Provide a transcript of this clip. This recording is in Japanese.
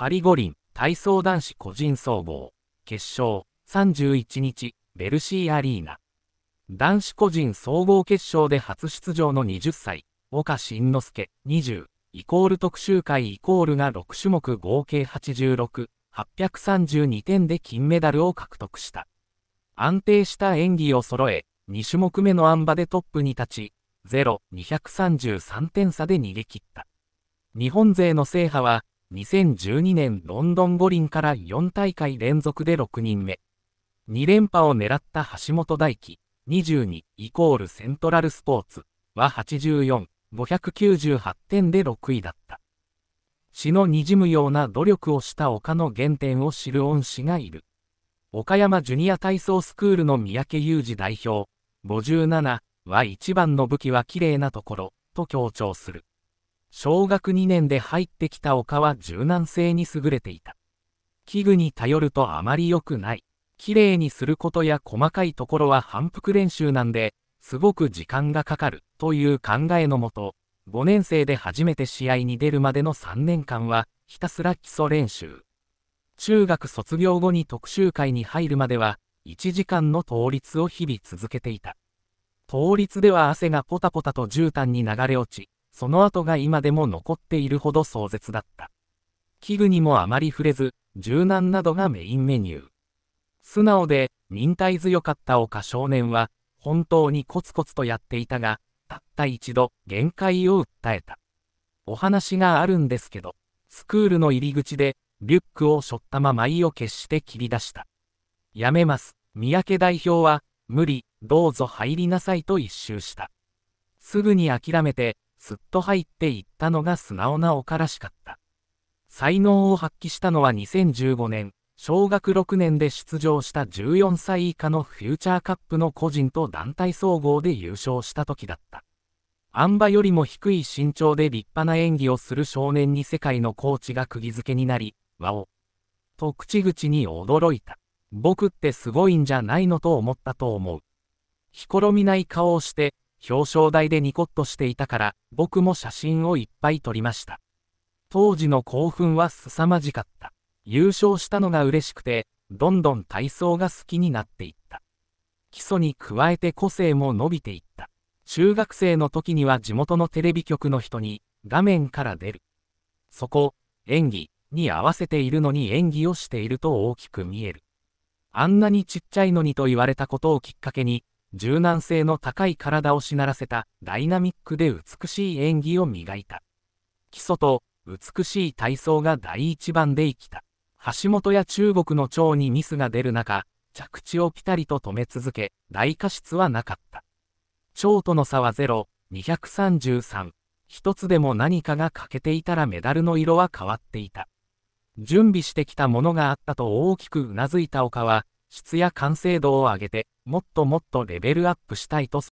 パリ五輪体操男子個人総合決勝31日ベルシーアリーナ男子個人総合決勝で初出場の20歳岡慎之助20イコール特集会イコールが6種目合計86832点で金メダルを獲得した安定した演技を揃え2種目目のあん馬でトップに立ち0233点差で逃げ切った日本勢の制覇は2012年ロンドン五輪から4大会連続で6人目。2連覇を狙った橋本大輝、22イコールセントラルスポーツは84、598点で6位だった。詩のにじむような努力をした丘の原点を知る恩師がいる。岡山ジュニア体操スクールの三宅裕二代表、57は一番の武器は綺麗なところ、と強調する。小学2年で入ってきた丘は柔軟性に優れていた。器具に頼るとあまり良くない。きれいにすることや細かいところは反復練習なんで、すごく時間がかかるという考えのもと、5年生で初めて試合に出るまでの3年間は、ひたすら基礎練習。中学卒業後に特集会に入るまでは、1時間の倒立を日々続けていた。倒立では汗がポタポタと絨毯に流れ落ち、その跡が今でも残っているほど壮絶だった。器具にもあまり触れず、柔軟などがメインメニュー。素直で、忍耐強かった岡少年は、本当にコツコツとやっていたが、たった一度、限界を訴えた。お話があるんですけど、スクールの入り口で、リュックを背負ったまま意を決して切り出した。やめます。三宅代表は、無理、どうぞ入りなさいと一周した。すぐに諦めて、すっと入っていったのが素直なおからしかった。才能を発揮したのは2015年、小学6年で出場した14歳以下のフューチャーカップの個人と団体総合で優勝した時だった。あん馬よりも低い身長で立派な演技をする少年に世界のコーチが釘付けになり、わお。と口々に驚いた。僕ってすごいんじゃないのと思ったと思う。ひころみない顔をして、表彰台でニコッとしていたから、僕も写真をいっぱい撮りました。当時の興奮は凄まじかった。優勝したのが嬉しくて、どんどん体操が好きになっていった。基礎に加えて個性も伸びていった。中学生の時には地元のテレビ局の人に、画面から出る。そこ、演技に合わせているのに演技をしていると大きく見える。あんなにちっちゃいのにと言われたことをきっかけに、柔軟性の高い体をしならせたダイナミックで美しい演技を磨いた。基礎と美しい体操が第一番で生きた。橋本や中国の蝶にミスが出る中、着地をピタリと止め続け、大過失はなかった。蝶との差は0、233。一つでも何かが欠けていたらメダルの色は変わっていた。準備してきたものがあったと大きくうなずいた岡は、質や完成度を上げて、もっともっとレベルアップしたいと